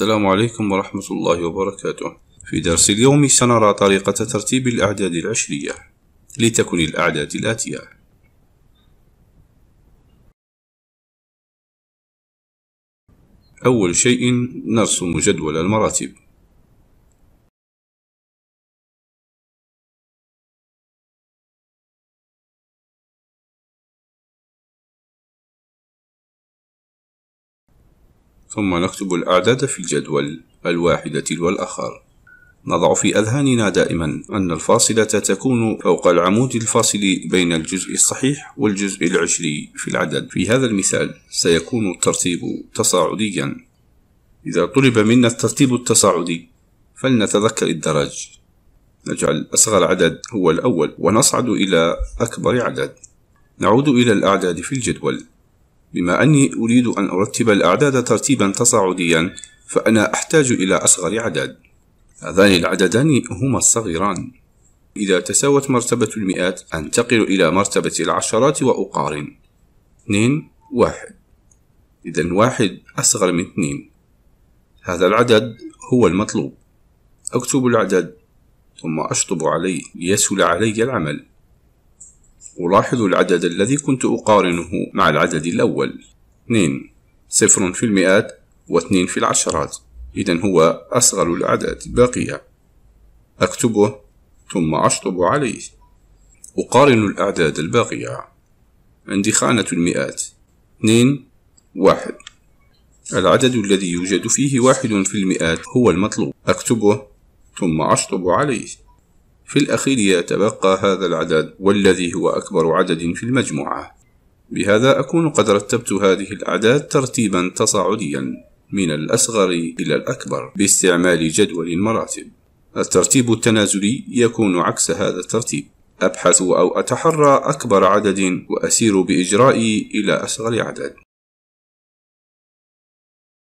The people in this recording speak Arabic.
السلام عليكم ورحمة الله وبركاته في درس اليوم سنرى طريقة ترتيب الأعداد العشرية لتكن الأعداد الآتية أول شيء نرسم جدول المراتب ثم نكتب الأعداد في الجدول الواحدة تلو الآخر نضع في أذهاننا دائما أن الفاصلة تكون فوق العمود الفاصل بين الجزء الصحيح والجزء العشري في العدد في هذا المثال سيكون الترتيب تصاعديا إذا طلب منا الترتيب التصاعدي فلنتذكر الدرج نجعل أصغر عدد هو الأول ونصعد إلى أكبر عدد نعود إلى الأعداد في الجدول بما أني أريد أن أرتب الأعداد ترتيبا تصاعديا فأنا أحتاج إلى أصغر عدد هذان العددان هما الصغيران إذا تساوت مرتبة المئات أنتقل إلى مرتبة العشرات وأقارن 2 واحد إذا واحد أصغر من اثنين هذا العدد هو المطلوب أكتب العدد ثم أشطب عليه ليسهل علي العمل ألاحظ العدد الذي كنت أقارنه مع العدد الأول 2 صفر في المئات واثنين في العشرات إذا هو أصغر الأعداد الباقية أكتبه ثم أشطب عليه أقارن الأعداد الباقية عندي خانة المئات اثنين واحد العدد الذي يوجد فيه واحد في المئات هو المطلوب أكتبه ثم أشطب عليه في الأخير يتبقى هذا العدد والذي هو أكبر عدد في المجموعة بهذا أكون قد رتبت هذه الأعداد ترتيبا تصاعديا من الأصغر إلى الأكبر باستعمال جدول المراتب الترتيب التنازلي يكون عكس هذا الترتيب أبحث أو أتحرى أكبر عدد وأسير بإجرائي إلى أصغر عدد